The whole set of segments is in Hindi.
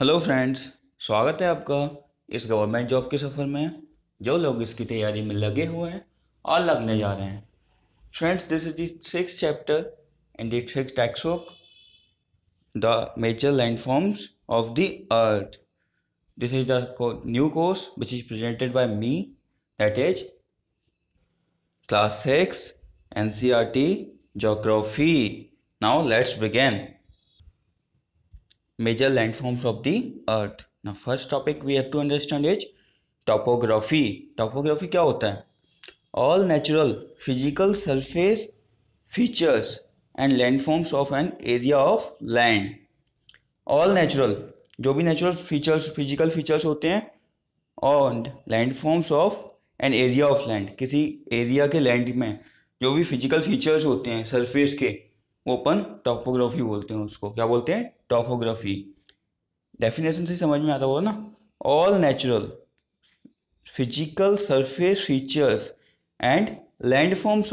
हेलो फ्रेंड्स स्वागत है आपका इस गवर्नमेंट जॉब के सफ़र में जो लोग इसकी तैयारी में लगे हुए हैं और लगने जा रहे हैं friends this is this chapter in this textbook the major land forms of the earth this is the new course which is presented by me that is class six N C R T geography now let's begin major landforms of the earth now first topic we have to understand is topography topography kya hota hai all natural physical surface features and landforms of an area of land all natural जो भी natural features physical features होते हैं और landforms of an area of land किसी area के land में जो भी physical features होते हैं surface के ओपन टॉपोग्राफी बोलते हैं उसको क्या बोलते हैं टॉपोग्राफी डेफिनेशन से समझ में आता होगा ना all natural physical surface features and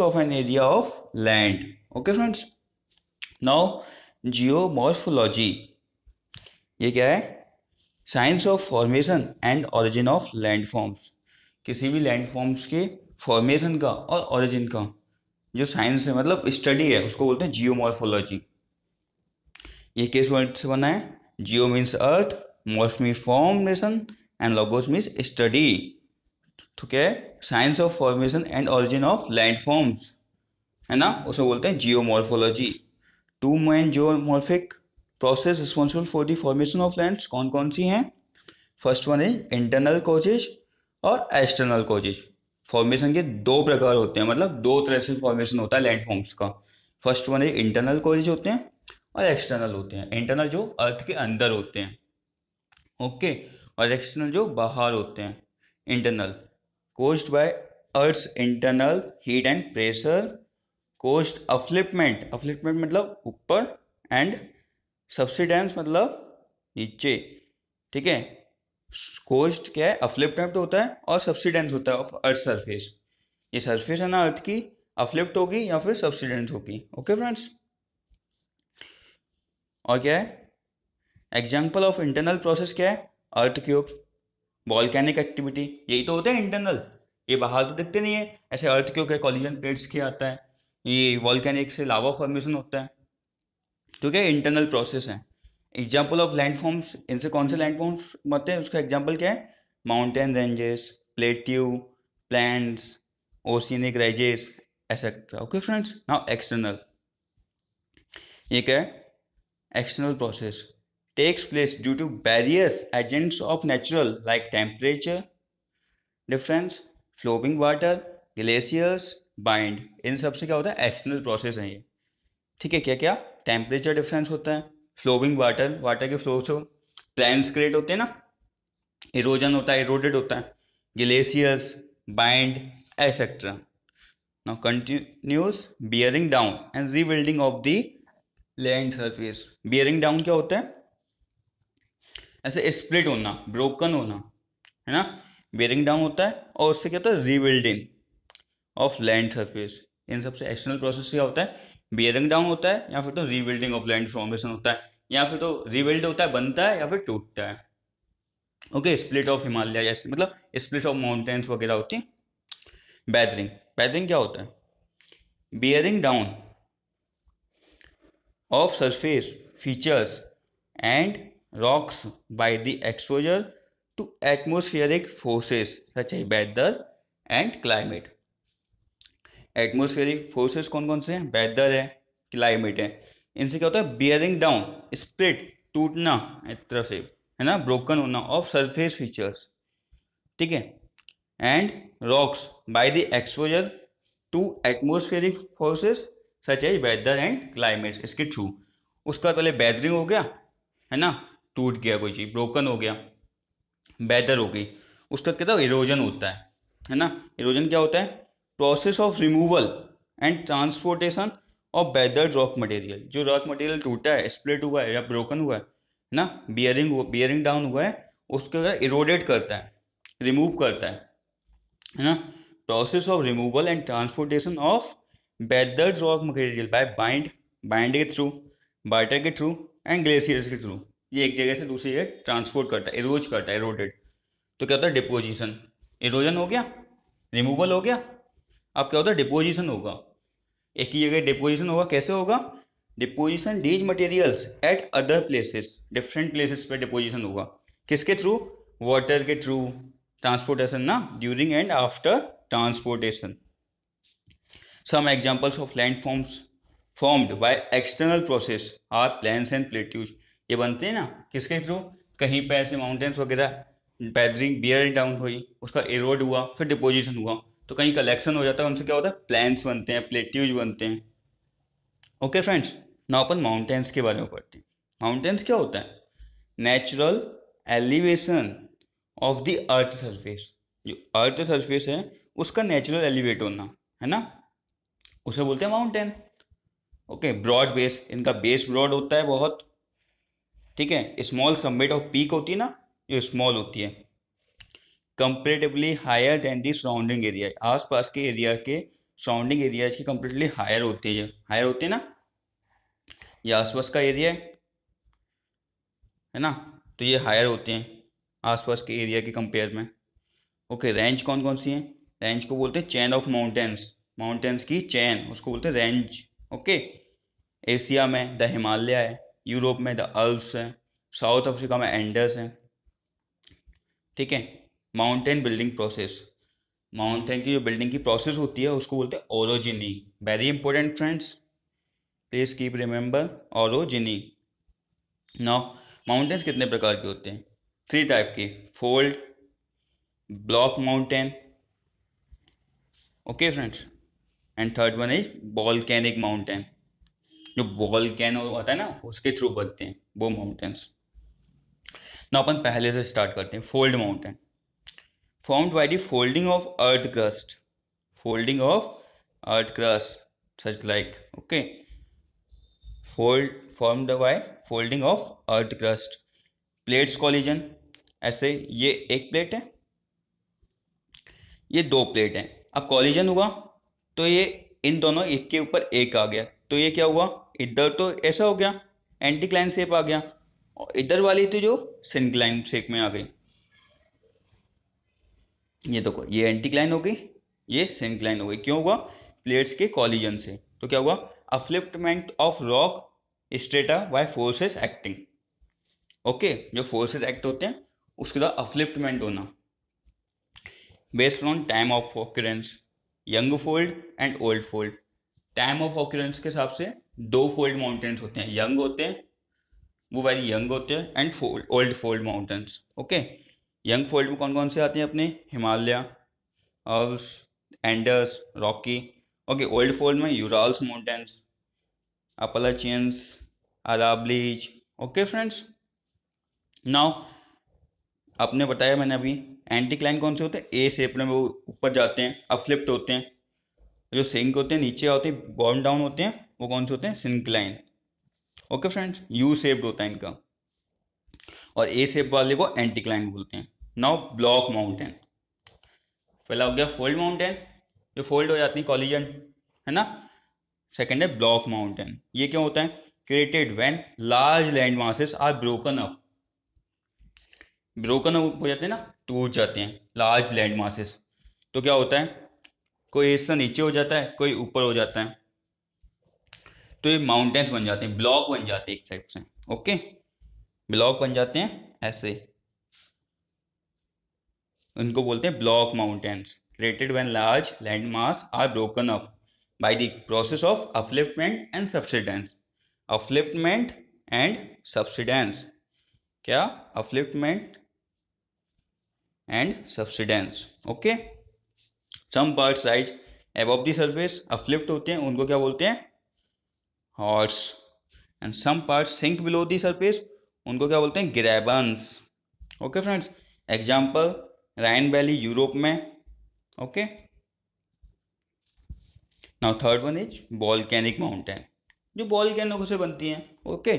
of an area of land okay friends now geo geomorphology ये क्या है science of formation and origin of landforms किसी भी लैंड फॉर्म्स के फॉर्मेशन का और ऑरिजिन का जो साइंस है मतलब स्टडी है उसको बोलते हैं जियोमॉर्फोलॉजी ये किस वर्ड से बना है geo means earth morph means formation and logos means study तो क्या है science of formation and origin of land forms है ना उसको बोलते हैं geomorphology two main geomorphic process responsible for the formation of land कौन कौन सी हैं first one is internal causes और एक्सटर्नल कोजेज फॉर्मेशन के दो प्रकार होते हैं मतलब दो तरह से फॉर्मेशन होता है फॉर्म्स का फर्स्ट वन है इंटरनल कोरिज होते हैं और एक्सटर्नल होते हैं इंटरनल जो अर्थ के अंदर होते हैं ओके और एक्सटर्नल जो बाहर होते हैं internal caused by earth internal heat and pressure caused upliftment upliftment मतलब ऊपर एंड सब्सिडेंस मतलब नीचे ठीक है कोस्ट क्या है अफ्लिप्ट होता है और सब्सिडेंस होता है ऑफ अर्थ सरफेस ये सरफेस है ना अर्थ की अफ्लिप्ट होगी या फिर सब्सिडेंस होगी ओके फ्रेंड्स और क्या है एग्जाम्पल ऑफ इंटरनल प्रोसेस क्या है अर्थ क्यूब वॉलकैनिक एक्टिविटी यही तो होता है इंटरनल ये बाहर तो दिखते नहीं है ऐसे अर्थ क्यूब के कॉलिजन प्लेट्स के आता है ये वॉलकैनिक से लावा फॉर्मेशन होता है तो क्या इंटरनल प्रोसेस है एग्जाम्पल ऑफ लैंड फॉर्म्स इनसे कौन से लैंड फॉर्म्स बनते हैं उसका एग्जाम्पल क्या है mountain ranges plateau plains oceanic ridges etcetera okay friends now external ये क्या है external process takes place due to various agents of natural like temperature difference flowing water glaciers wind इन सबसे क्या होता है एक्सटर्नल प्रोसेस है ये ठीक है क्या क्या टेम्परेचर डिफरेंस होता है फ्लोविंग वाटर वाटर के फ्लो से प्लैंड क्रिएट होते हैं ना इरोजन होता है इरोडेड होता है glaciers wind etcetera now continuous wearing down and rebuilding of the land surface wearing down क्या होता है ऐसे स्प्लिट होना ब्रोकन होना है ना बियरिंग डाउन होता है और उससे क्या होता है रीबिल्डिंग ऑफ लैंड surface इन सबसे एक्सटर्नल प्रोसेस क्या होता है बियरिंग डाउन होता है या फिर तो रीबिल्डिंग ऑफ लैंड फॉर्मेशन होता है या फिर तो रीबिल्ड होता है बनता है या फिर टूटता है ओके स्प्लिट ऑफ हिमालय जैसे मतलब स्प्लिट ऑफ माउंटेन्स वगैरह होती है बैदरिंग बैदरिंग क्या होता है wearing down of surface features and rocks by the exposure to atmospheric forces such as weather and climate atmospheric forces कौन कौन से हैं वेदर है क्लाइमेट है इनसे क्या होता है बियरिंग डाउन स्प्लिट टूटना एक तरफ से है ना ब्रोकन होना ऑफ सरफेस फीचर्स ठीक है and rocks by the exposure to atmospheric forces such as weather and climate इसके थ्रू उसका पहले बैदरिंग हो गया है ना टूट गया कोई चीज़ ब्रोकन हो गया बैदर हो गई उसके बाद कहता है इरोजन होता है है ना इरोजन क्या होता है process of removal and transportation of बेदर रॉक मटेरियल जो रॉक मटेरियल टूटा है स्प्लिट हुआ है या ब्रोकन हुआ है ना बियरिंग बियरिंग डाउन हुआ है उसके अगर इरोडेट करता है रिमूव करता है है ना process of removal and transportation of बेदर rock material by bind bind के थ्रू बाइटर के थ्रू एंड ग्लेशियर्स के थ्रू ये एक जगह से दूसरी जगह ट्रांसपोर्ट करता है इरोज करता है इरोडेड तो क्या होता है डिपोजिशन इरोजन हो गया रिमूवल हो गया अब क्या होता है डिपोजिशन होगा एक ही जगह डिपोजिशन होगा कैसे होगा deposition these materials at other places different places पे डिपोजिशन होगा किसके थ्रू वाटर के थ्रू ट्रांसपोर्टेशन ना during and after transportation some examples of land forms formed by external process are plains and plateaus ये बनते हैं ना किसके थ्रू कहीं पर ऐसे माउंटेन्स वगैरह पैदरिंग बियर डाउन हुई उसका एरोड हुआ फिर डिपोजिशन हुआ तो कहीं कलेक्शन हो जाता है उनसे क्या होता है प्लान्स बनते हैं प्लेट्यूज बनते हैं ओके फ्रेंड्स ना अपन माउंटेन्स के बारे में पढ़ते हैं माउंटेन्स क्या होता है natural elevation of the earth surface जो अर्थ सरफेस है उसका नेचुरल एलिवेट होना है ना उसे बोलते हैं माउंटेन ओके ब्रॉड बेस इनका बेस ब्रॉड होता है बहुत ठीक है स्मॉल सबमिट ऑफ पीक होती है ना जो स्मॉल होती है comparatively higher than the surrounding area आसपास के एरिया के सराउंडिंग एरियाज की कंप्लीटली हायर होती है हायर होती है ना ये आसपास का एरिया है है ना तो ये हायर होते हैं आसपास के एरिया के कंपेयर में ओके रेंज कौन कौन सी है रेंज को बोलते हैं चैन ऑफ माउंटेन्स माउंटेन्स की चैन उसको बोलते हैं रेंज ओके एशिया में द हिमालय है यूरोप में द अल्प्स है साउथ अफ्रीका में एंडस है ठीक है माउंटेन बिल्डिंग प्रोसेस माउंटेन की जो बिल्डिंग की प्रोसेस होती है उसको बोलते हैं orogeny very important friends please keep remember orogeny now mountains कितने प्रकार के होते हैं थ्री टाइप के fold block mountain okay friends and third one is volcanic mountain जो बॉलकैन होता है ना उसके थ्रू बनते हैं वो माउंटेन्स ना अपन पहले से स्टार्ट करते हैं fold mountain formed by the folding of earth crust folding of earth crust such like okay fold formed by folding of earth crust plates collision ऐसे ये एक प्लेट है ये दो प्लेट हैं अब कॉलिजन हुआ तो ये इन दोनों एक के ऊपर एक आ गया तो ये क्या हुआ इधर तो ऐसा हो गया एंटी क्लाइन शेप आ गया और इधर वाली तो जो सिंक्लाइन शेप में आ गई ये देखो ये एंटी क्लाइन हो गई ये सिंक्लाइन हो गई क्यों हुआ प्लेट्स के कॉलिजन से तो क्या हुआ upliftment of rock strata by forces acting okay जो फोर्सेस एक्ट होते हैं उसके बाद अफ्लिप्टमेंट होना based on time of occurrence young fold and old fold time of occurrence के हिसाब से दो फोल्ड माउंटेन्स होते हैं यंग होते हैं वो वेरी यंग होते हैं and old fold mountains okay young fold में कौन कौन से आते हैं अपने हिमालय और Andes Rocky okay old fold में Urals mountains Appalachians Aravallis okay friends now आपने बताया मैंने अभी एंटी क्लाइन कौन से होते हैं ए शेप में वो ऊपर जाते हैं अपफ्लिप्ट होते हैं जो सिंक होते हैं नीचे होते हैं बॉर्न डाउन होते हैं वो कौन से होते हैं syncline okay friends U shaped होता है इनका और ए शेप वाले को एंटी क्लाइन बोलते हैं नाउ ब्लॉक माउंटेन पहला हो गया फोल्ड माउंटेन जो फोल्ड हो जाती है कॉलिजन है ना सेकेंड है ब्लॉक माउंटेन ये क्या होता है created when large land masses are broken up broken up हो जाते हैं ना टूट जाते हैं लार्ज लैंड मासेस तो क्या होता है कोई हिस्सा नीचे हो जाता है कोई ऊपर हो जाता है तो ये माउंटेन्स बन जाते हैं ब्लॉक बन जाते हैं एक साइड से ओके ब्लॉक बन जाते हैं ऐसे उनको बोलते हैं block mountains created when large land mass are broken up by the process of upliftment and subsidence upliftment and subsidence क्या upliftment and subsidence okay some part साइज above of the surface uplift होते हैं उनको क्या बोलते हैं horst and some part sink below surface उनको क्या बोलते हैं grabens okay friends example Rhine valley Europe में okay now third one is volcanic mountain जो बॉलकैनिक से बनती हैं ओके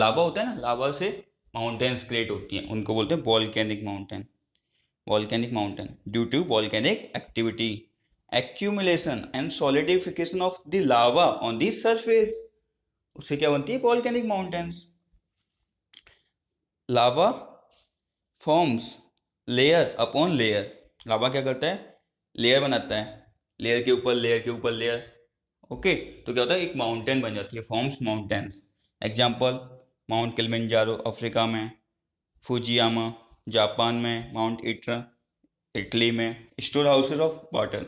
लावा होता है ना लावा से माउंटेन्स क्रिएट होती हैं उनको बोलते हैं volcanic mountain volcanic mountain due to volcanic activity accumulation and solidification of the lava on the surface उससे क्या बनती है volcanic mountains lava forms layer upon layer lava क्या करता है लेयर बनाता है लेयर के ऊपर लेयर के ऊपर लेयर ओके तो क्या होता है एक माउंटेन बन जाती है forms mountains example mount Kilimanjaro Africa में फूजियामा जापान में माउंट इटरा इटली में स्टोर हाउसेज ऑफ वाटर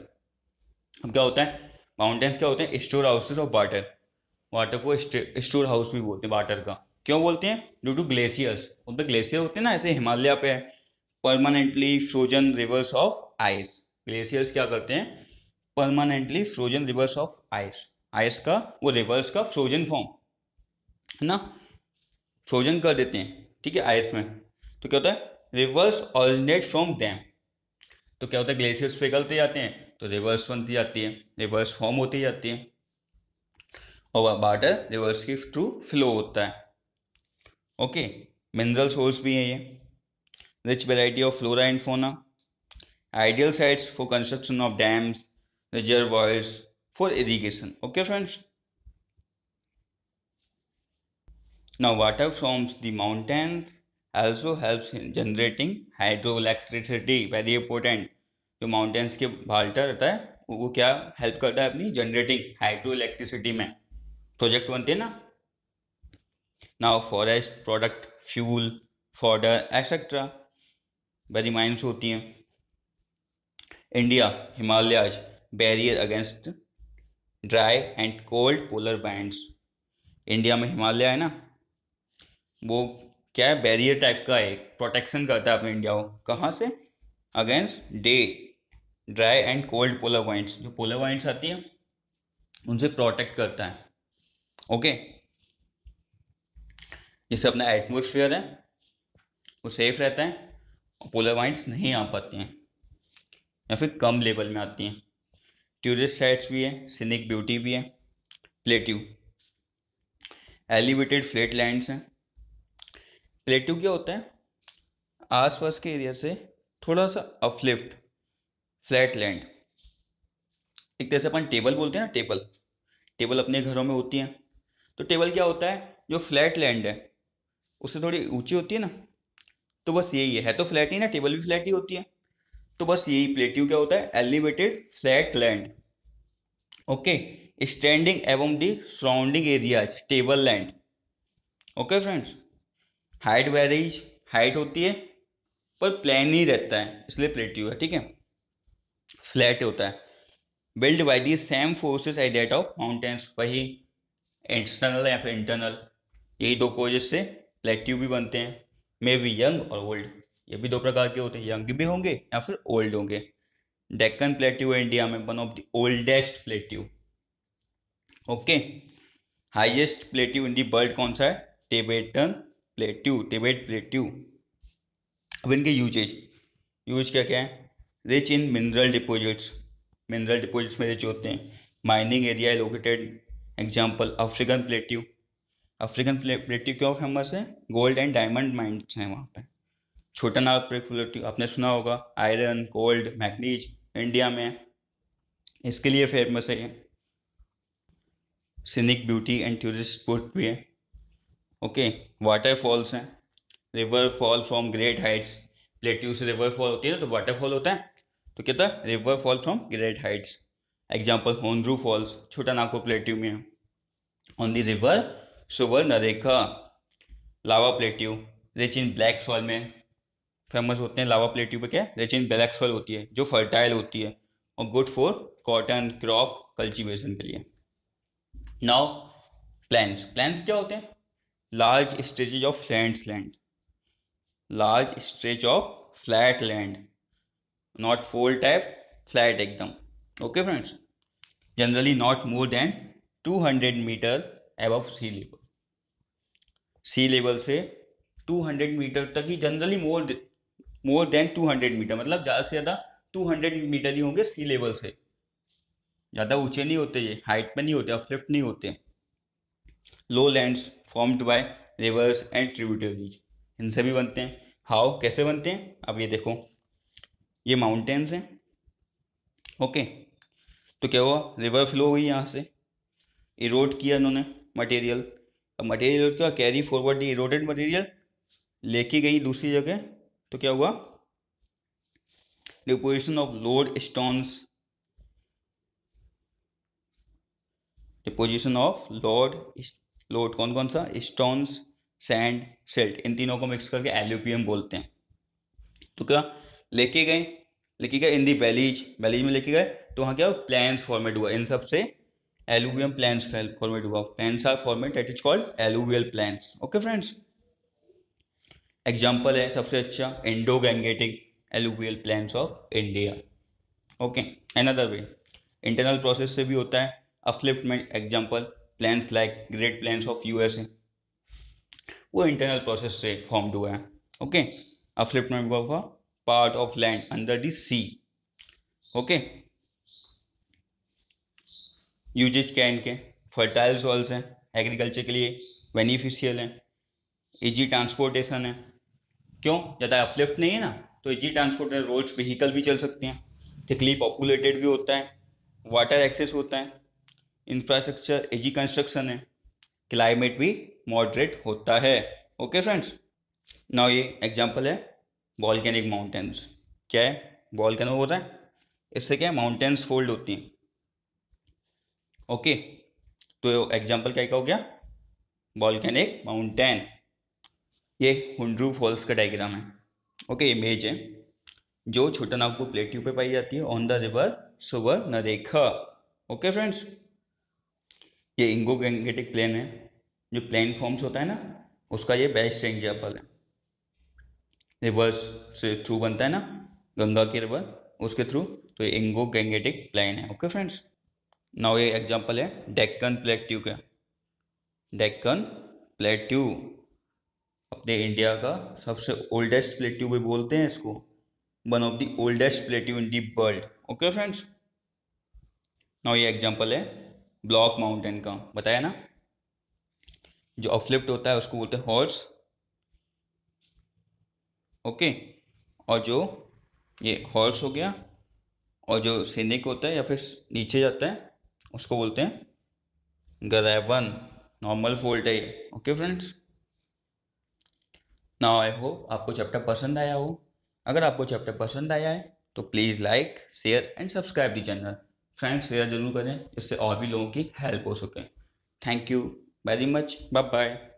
अब क्या होता है माउंटेन्स क्या होते हैं store houses of water water को स्टोर हाउस भी बोलते हैं वाटर का क्यों बोलते हैं ड्यू टू ग्लेशियर्स उन पर ग्लेशियर होते हैं ना ऐसे हिमालय पे है permanently frozen rivers of ice glaciers क्या करते हैं permanently frozen rivers of ice ice का वो रिवर्स का फ्रोजन फॉर्म है ना फ्रोजन कर देते हैं ठीक है आइस में तो क्या होता है रिवर्स ऑरिजिनेट फ्रॉम डैम तो क्या होता है ग्लेशियर्स पिघलते जाते हैं तो रिवर्स बनती जाती है रिवर्स फॉर्म होती जाती है और वह वाटर रिवर्स के थ्रू फ्लो होता है ओके मिनरल सोर्स भी है ये rich variety of flora and fauna, ideal sites for construction of dams, reservoirs for irrigation. Okay friends. Now water from the mountains also helps in generating hydroelectricity very important. जो mountains के भाल्टा रहता है वो क्या help करता है अपनी generating hydroelectricity में project बनते हैं ना now forest product fuel fodder etc बेरिमाइंस होती हैं India Himalayas barrier against dry and cold polar winds India में हिमालय है ना वो क्या है बैरियर टाइप का है प्रोटेक्शन करता है अपने इंडिया को कहाँ से against the dry and cold polar points जो पोलर पॉइंट्स आती हैं उनसे प्रोटेक्ट करता है ओके जैसे अपना एटमोसफियर है वो सेफ रहता है पोलर वाइन्स नहीं आ पाती हैं या फिर कम लेवल में आती हैं टूरिस्ट साइट्स भी है सिनिक ब्यूटी भी है प्लेट्यू एलिवेटेड फ्लेट लैंड्स हैं प्लेट्यू क्या होता है आसपास के एरिया से थोड़ा सा अपलिफ्ट फ्लैट लैंड एक तरह से अपन टेबल बोलते हैं ना टेबल टेबल अपने घरों में होती हैं तो टेबल क्या होता है जो फ्लैट लैंड है उससे थोड़ी ऊंची होती है ना तो बस यही है तो फ्लैट ही ना टेबल भी फ्लैट ही होती है तो बस यही प्लेट्यू क्या होता है elevated flat land okay standing एवं the surrounding areas table land okay friends height varies height होती है पर प्लेन ही रहता है इसलिए प्लेट्यू है ठीक है फ्लैट होता है build by the same forces I that of mountains वही एक्सटर्नल या फिर इंटरनल यही दो कोजेस से प्लेट्यू भी बनते हैं मे बी यंग और ओल्ड ये भी दो प्रकार के होते हैं यंग भी होंगे या फिर ओल्ड होंगे डेक्कन प्लेट्यू है इंडिया में one of the oldest plateau okay highest plateau in the world कौन सा है टेबेटन प्लेट्यू टेबेट प्लेट्यू अब इनके यूजेज यूज क्या क्या है rich in mineral deposits mineral deposits में रिच होते हैं mining area located example African plateau African plateau क्यों फेमस है गोल्ड एंड डायमंड माइंस हैं वहाँ पे छोटा नाग प्लेटी आपने सुना होगा आयरन गोल्ड मैगनीज इंडिया में इसके लिए फेमस है ये scenic beauty and tourist spot भी है ओके वाटरफॉल्स हैं river fall from great heights plateau से रिवर फॉल होती है ना तो वाटरफॉल होता है तो क्या था river fall from great heights example Hundru falls Chota Nagpur plateau में है on the river Subarnarekha lava plateau rich in black soil में फेमस होते हैं लावा प्लेट्यू पे क्या रिच इन ब्लैक सॉल होती है जो फर्टाइल होती है और good for cotton crop cultivation के लिए नाउ प्लान्स प्लान्स क्या होते हैं large stretch of flat land large stretch of flat land not fold type flat एकदम okay friends generally not more than 200 meter above sea level sea level से 200 मीटर तक ही generally more more than 200 meter मतलब ज़्यादा से ज़्यादा 200 मीटर ही होंगे सी लेवल से ज़्यादा ऊंचे नहीं होते ये हाइट पर नहीं होते अपलिफ्ट नहीं होते low land formed by rivers and tributaries इनसे भी बनते हैं हाउ कैसे बनते हैं अब ये देखो ये माउंटेन्स हैं ओके तो क्या हुआ रिवर फ्लो हुई यहाँ से इरोड किया इन्होंने मटेरियल अब मटेरियल का carry forward the eroded material लेके गई दूसरी जगह तो क्या हुआ deposition of load stones deposition of load load कौन कौन सा स्टोन्स सैंड सेल्ट इन तीनों को मिक्स करके एल्यूपियम बोलते हैं तो क्या लेके गए लेके गए इन दी बैलीज में लेके गए तो वहाँ क्या प्लान फॉर्मेट हुआ इन सब से एलुवियम plains फॉर्मेट हुआ plains are formed that is called alluvial plains okay friends example है सबसे अच्छा Indo Gangetic alluvial plains of India okay another way internal process से भी होता है upliftment example plains like great plains of U S A वो इंटरनल प्रोसेस से फॉर्म्ड हुआ है ओके अपलिफ्टमेंट हुआ part of land under the sea okay usages क्या है इनके फर्टाइल सॉल्स हैं एग्रीकल्चर के लिए बेनिफिशियल हैं इजी ट्रांसपोर्टेशन है क्यों ज़्यादा अपलिफ्ट नहीं है ना तो इजी ट्रांसपोर्ट रोड्स व्हीकल भी चल सकते हैं थिकली पॉपुलेटेड भी होता है वाटर एक्सेस होता है इंफ्रास्ट्रक्चर इजी कंस्ट्रक्शन है क्लाइमेट भी मॉडरेट होता है ओके फ्रेंड्स नाउ ये एग्जाम्पल है वॉल्केनिक माउंटेन्स क्या है वॉल्केनो होता है इससे क्या है माउंटेन्स फोल्ड होती हैं ओके तो एग्जाम्पल क्या क्या हो गया एक माउंटेन ये हुंड्रू फॉल्स का डायग्राम है ओके इमेज है जो छोटा नागपुर प्लेट्यू पे पाई जाती है on the river Subarnarekha okay friends ये इंगो गैंगेटिक प्लेन है जो प्लेन फॉर्म्स होता है ना उसका ये बेस्ट एग्जाम्पल है रिवर्स से थ्रू बनता है ना गंगा के रिवर उसके थ्रू तो ये इंगो गैंगेटिक प्लेन है ओके फ्रेंड्स नाउ ये एग्जांपल है डेक्कन प्लेट ट्यू का डेक्कन प्लेट्यू अपने इंडिया का सबसे ओल्डेस्ट प्लेट्यू भी बोलते हैं इसको one of the oldest plateau in the world okay friends now ये एग्जांपल है ब्लॉक माउंटेन का बताया ना जो अपलिफ्ट होता है उसको बोलते हैं हॉर्स ओके और जो ये हॉर्स हो गया और जो सैनिक होता है या फिर नीचे जाता है उसको बोलते हैं ग्रेवन नॉर्मल फोल्ट है okay friends now I hope आपको चैप्टर पसंद आया हो अगर आपको चैप्टर पसंद आया है तो please like share and subscribe the channel friends share जरूर करें इससे और भी लोगों की हेल्प हो सके thank you very much bye bye